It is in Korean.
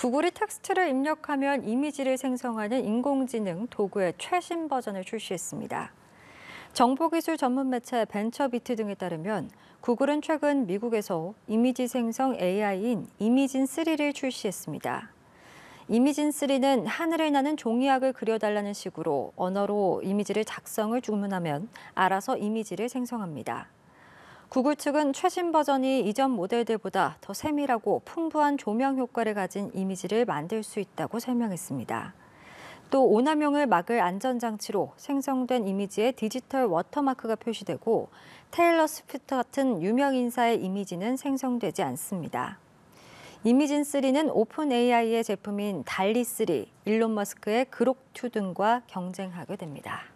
구글이 텍스트를 입력하면 이미지를 생성하는 인공지능 도구의 최신 버전을 출시했습니다. 정보기술 전문 매체 벤처비트 등에 따르면 구글은 최근 미국에서 이미지 생성 AI인 이미진3를 출시했습니다. 이미진3는 하늘을 나는 종이학을 그려달라는 식으로 언어로 이미지를 작성을 주문하면 알아서 이미지를 생성합니다. 구글 측은 최신 버전이 이전 모델들보다 더 세밀하고 풍부한 조명 효과를 가진 이미지를 만들 수 있다고 설명했습니다. 또 오남용을 막을 안전장치로 생성된 이미지에 디지털 워터마크가 표시되고 테일러 스피트 같은 유명 인사의 이미지는 생성되지 않습니다. 이미진3는 오픈 AI의 제품인 달리3, 일론 머스크의 그록2 등과 경쟁하게 됩니다.